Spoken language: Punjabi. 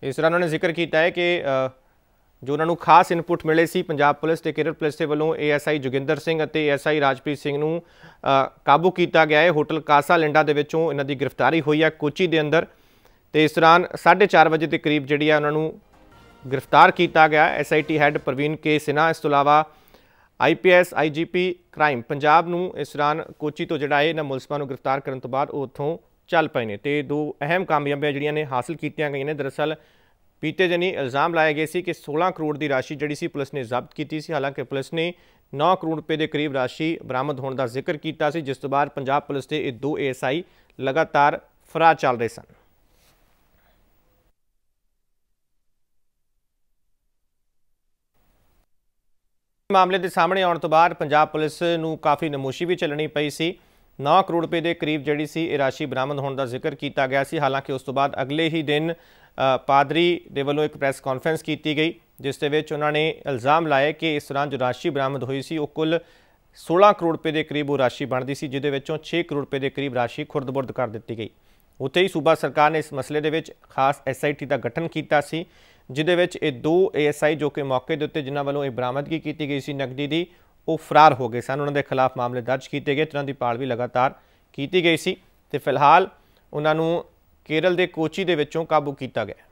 ਤਰ੍ਹਾਂ ਉਹਨਾਂ ਨੇ ਜ਼ਿਕਰ ਕੀਤਾ ਹੈ ਕਿ ਜੋ ਉਹਨਾਂ ਨੂੰ ਖਾਸ ਇਨਪੁਟ ਮਿਲੇ ਸੀ ਪੰਜਾਬ ਪੁਲਿਸ ਤੇ ਕੇਰਲ ਪੁਲਿਸ ਦੇ ਵੱਲੋਂ ਏਐਸਆਈ ਜੁਗਿੰਦਰ ਸਿੰਘ ਅਤੇ ਏਐਸਆਈ ਰਾਜਪ੍ਰੀਤ ਸਿੰਘ ਨੂੰ ਕਾਬੂ ਕੀਤਾ ਗਿਆ ਹੈ ਹੋਟਲ ਕਾਸਾ ਲਿੰਡਾ ਦੇ ਵਿੱਚੋਂ ਇਹਨਾਂ ਦੀ ਗ੍ਰਿਫਤਾਰੀ ਹੋਈ ਹੈ ਕੋਚੀ ਦੇ ਅੰਦਰ ਤੇ ਇਸ ਦੌਰਾਨ 4:30 ਵਜੇ ਦੇ ਕਰੀਬ ਜਿਹੜੀ ਹੈ ਉਹਨਾਂ ਨੂੰ ਗ੍ਰਿਫਤਾਰ ਕੀਤਾ ਗਿਆ SIT head Praveen K Sinha ਇਸ ਤੋਂ ਇਲਾਵਾ ਆਈਪੀਐਸ ਆਈਜੀਪੀ ਕ੍ਰਾਈਮ ਪੰਜਾਬ ਨੂੰ ਇਸ ਦੌਰਾਨ ਕੋਚੀ ਤੋਂ ਜਿਹੜਾ ਹੈ ਇਹਨਾਂ ਮੁਲਜ਼ਮਾਂ ਨੂੰ ਗ੍ਰਿਫਤਾਰ ਕਰਨ ਤੋਂ ਬਾਅਦ ਉਹ ਉੱਥੋਂ ਚੱਲ ਪਏ ਨੇ ਤੇ ਦੋ ਅਹਿਮ ਕਾਮਯਾਬੀਆਂ ਜਿਹੜੀਆਂ ਨੇ ਹਾਸਲ ਕੀਤੀਆਂ ਗਈਆਂ ਨੇ ਦਰਸਲ ਪੀਤੇ ਜਨੀ ਇਲਜ਼ਾਮ ਲਾਇਆ ਗਿਆ ਸੀ ਕਿ 16 ਕਰੋੜ ਦੀ ਰਾਸ਼ੀ ਜਿਹੜੀ ਸੀ ਪੁਲਿਸ ਨੇ ਜ਼ਬਤ ਕੀਤੀ ਸੀ ਹਾਲਾਂਕਿ ਪੁਲਿਸ ਨੇ 9 ਕਰੋੜ ਰੁਪਏ ਦੇ ਕਰੀਬ ਰਾਸ਼ੀ ਬਰਾਮਦ ਹੋਣ ਦਾ ਜ਼ਿਕਰ ਕੀਤਾ ਸੀ ਜਿਸ ਤੋਂ ਬਾਅਦ ਪੰਜਾਬ ਪੁਲਿਸ ਦੇ ਇਹ ਦੋ ਏਐਸਆਈ ਲਗਾਤਾਰ ਫਰਾਰ ਚੱਲ ਰਹੇ ਸਨ ਮਾਮਲੇ ਦੇ ਸਾਹਮਣੇ ਆਉਣ ਤੋਂ ਬਾਅਦ ਪੰਜਾਬ ਪੁਲਿਸ ਨੂੰ ਕਾਫੀ ਨਮੋਸ਼ੀ ਵੀ ਚੱਲਣੀ ਪਈ ਸੀ 9 ਕਰੋੜ ਰੁਪਏ ਦੇ ਕਰੀਬ ਜਿਹੜੀ ਸੀ ਇਹ ਰਾਸ਼ੀ ਬਰਾਮਦ ਹੋਣ ਦਾ ਜ਼ਿਕਰ ਕੀਤਾ ਗਿਆ ਸੀ ਹਾਲਾਂਕਿ ਉਸ ਤੋਂ ਬਾਅਦ ਅਗਲੇ ਹੀ ਦਿਨ ਪਾਦਰੀ ਦੇ ਵੱਲੋਂ ਇੱਕ ਪ੍ਰੈਸ ਕਾਨਫਰੰਸ ਕੀਤੀ ਗਈ ਜਿਸ ਦੇ ਵਿੱਚ ਉਹਨਾਂ ਨੇ ਇਲਜ਼ਾਮ ਲਾਇਆ ਕਿ ਇਸ ਦੌਰਾਨ ਜੋ ਰਾਸ਼ੀ ਬਰਾਮਦ ਹੋਈ ਸੀ ਉਹ ਕੁੱਲ 16 ਕਰੋੜ ਰੁਪਏ ਦੇ ਕਰੀਬ ਉਹ ਰਾਸ਼ੀ ਬਣਦੀ ਸੀ ਜਿਹਦੇ ਵਿੱਚੋਂ 6 ਕਰੋੜ ਰੁਪਏ ਦੇ ਕਰੀਬ ਰਾਸ਼ੀ ਖੁਰਦਬੁਰਦ ਕਰ ਦਿੱਤੀ ਗਈ ਉੱਥੇ ਹੀ ਸੂਬਾ ਸਰਕਾਰ ਨੇ ਇਸ ਮਸਲੇ ਦੇ ਵਿੱਚ ਖਾਸ ਐਸਆਈਟੀ ਦਾ ਗਠਨ ਕੀਤਾ ਸੀ ਜਿਹਦੇ ਵਿੱਚ ਇਹ ਦੋ ਏਐਸਆਈ ਜੋ ਕਿ ਮੌਕੇ ਦੇ ਉੱਤੇ ਜਿਨ੍ਹਾਂ ਵੱਲੋਂ ਇਹ ਬਰਾਮਦਗੀ ਕੀਤੀ ਗਈ ਸੀ ਨਕਦੀ ਦੀ ਉਹ ਫਰਾਰ ਹੋ ਗਏ ਸਨ ਉਹਨਾਂ ਦੇ ਖਿਲਾਫ ਮਾਮਲੇ ਦਰਜ ਕੀਤੇ ਗਏ ਤਰ੍ਹਾਂ ਦੀ ਪਾਲ ਵੀ ਲਗਾਤਾਰ ਕੀਤੀ ਗਈ ਸੀ ਤੇ ਫਿਲਹਾਲ ਉਹਨਾਂ ਨੂੰ ਕੇਰਲ ਦੇ ਕੋਚੀ ਦੇ ਵਿੱਚੋਂ ਕਾਬੂ ਕੀਤਾ ਗਿਆ